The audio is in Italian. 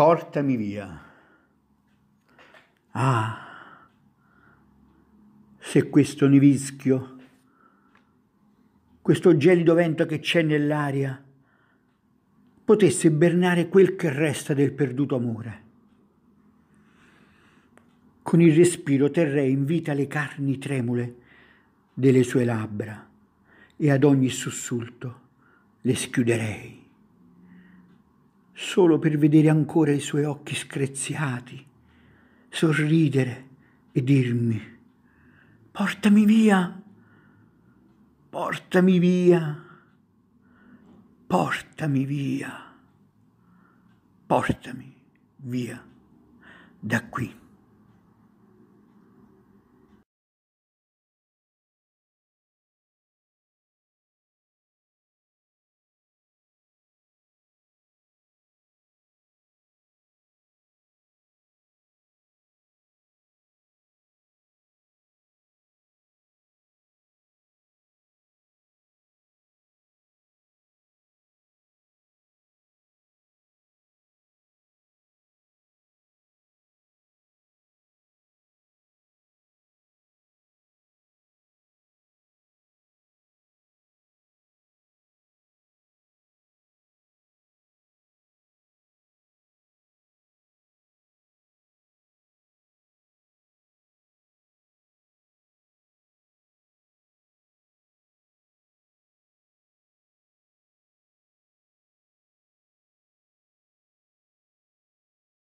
portami via. Ah, se questo nevischio, questo gelido vento che c'è nell'aria, potesse bernare quel che resta del perduto amore. Con il respiro terrei in vita le carni tremule delle sue labbra e ad ogni sussulto le schiuderei solo per vedere ancora i suoi occhi screziati, sorridere e dirmi, portami via, portami via, portami via, portami via da qui.